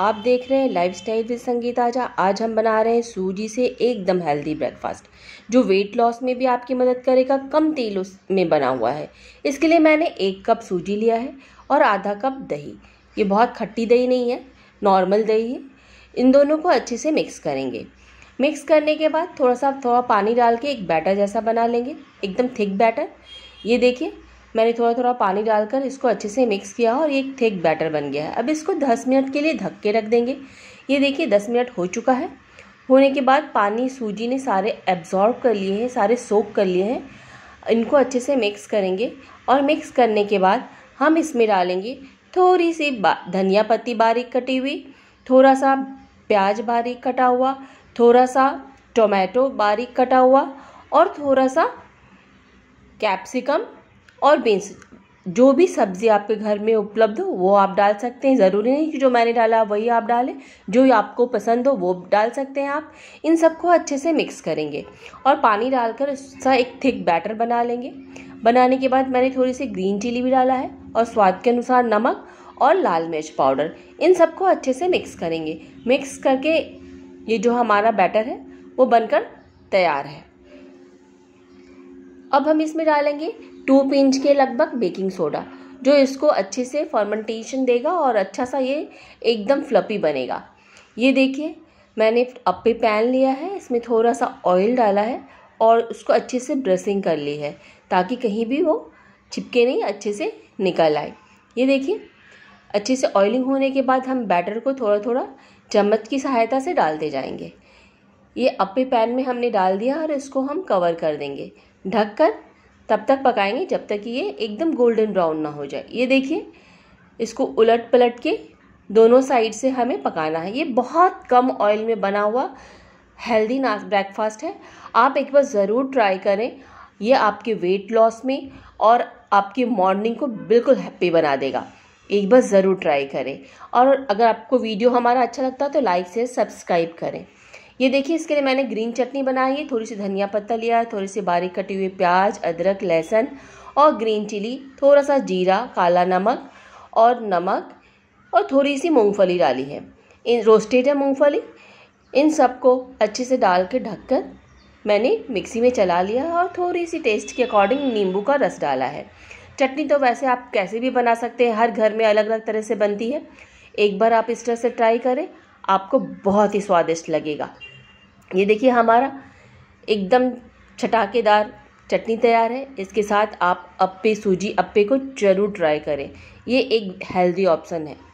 आप देख रहे हैं लाइफ स्टाइल विद संगीत आजा आज हम बना रहे हैं सूजी से एकदम हेल्दी ब्रेकफास्ट जो वेट लॉस में भी आपकी मदद करेगा कम तेल में बना हुआ है इसके लिए मैंने एक कप सूजी लिया है और आधा कप दही ये बहुत खट्टी दही नहीं है नॉर्मल दही है इन दोनों को अच्छे से मिक्स करेंगे मिक्स करने के बाद थोड़ा सा थोड़ा पानी डाल के एक बैटर जैसा बना लेंगे एकदम थिक बैटर ये देखिए मैंने थोड़ा थोड़ा पानी डालकर इसको अच्छे से मिक्स किया और एक थिक बैटर बन गया है अब इसको दस मिनट के लिए ढक के रख देंगे ये देखिए दस मिनट हो चुका है होने के बाद पानी सूजी ने सारे एब्जॉर्ब कर लिए हैं सारे सोक कर लिए हैं इनको अच्छे से मिक्स करेंगे और मिक्स करने के बाद हम इसमें डालेंगे थोड़ी सी धनिया पत्ती बारीक कटी हुई थोड़ा सा प्याज बारीक कटा हुआ थोड़ा सा टोमेटो बारीक कटा हुआ और थोड़ा सा कैप्सिकम और बीन्स जो भी सब्ज़ी आपके घर में उपलब्ध हो वो आप डाल सकते हैं ज़रूरी नहीं कि जो मैंने डाला वही आप डालें जो आपको पसंद हो वो डाल सकते हैं आप इन सबको अच्छे से मिक्स करेंगे और पानी डालकर उसका एक थिक बैटर बना लेंगे बनाने के बाद मैंने थोड़ी सी ग्रीन चिली भी डाला है और स्वाद के अनुसार नमक और लाल मिर्च पाउडर इन सबको अच्छे से मिक्स करेंगे मिक्स करके ये जो हमारा बैटर है वो बनकर तैयार है अब हम इसमें डालेंगे टू पिंच के लगभग बेकिंग सोडा जो इसको अच्छे से फर्मेंटेशन देगा और अच्छा सा ये एकदम फ्लपी बनेगा ये देखिए मैंने अब पे पैन लिया है इसमें थोड़ा सा ऑयल डाला है और उसको अच्छे से ब्रशिंग कर ली है ताकि कहीं भी वो चिपके नहीं अच्छे से निकल आए ये देखिए अच्छे से ऑयलिंग होने के बाद हम बैटर को थोड़ा थोड़ा चम्मच की सहायता से डालते जाएंगे ये अपे पैन में हमने डाल दिया और इसको हम कवर कर देंगे ढककर तब तक पकाएंगे जब तक कि ये एकदम गोल्डन ब्राउन ना हो जाए ये देखिए इसको उलट पलट के दोनों साइड से हमें पकाना है ये बहुत कम ऑयल में बना हुआ हेल्दी ना ब्रेकफास्ट है आप एक बार ज़रूर ट्राई करें ये आपके वेट लॉस में और आपकी मॉर्निंग को बिल्कुल हैप्पी बना देगा एक बार ज़रूर ट्राई करें और अगर आपको वीडियो हमारा अच्छा लगता है तो लाइक से सब्सक्राइब करें ये देखिए इसके लिए मैंने ग्रीन चटनी बनाई है थोड़ी सी धनिया पत्ता लिया है थोड़ी सी बारीक कटी हुई प्याज अदरक लहसुन और ग्रीन चिली थोड़ा सा जीरा काला नमक और नमक और थोड़ी सी मूँगफली डाली है इन रोस्टेड है मूँगफली इन सबको अच्छे से डाल के ढककर मैंने मिक्सी में चला लिया और थोड़ी सी टेस्ट के अकॉर्डिंग नींबू का रस डाला है चटनी तो वैसे आप कैसे भी बना सकते हैं हर घर में अलग अलग तरह से बनती है एक बार आप इस तरह से ट्राई करें आपको बहुत ही स्वादिष्ट लगेगा ये देखिए हमारा एकदम छटाकेदार चटनी तैयार है इसके साथ आप अप्पे सूजी अप्पे को ज़रूर ट्राई करें ये एक हेल्दी ऑप्शन है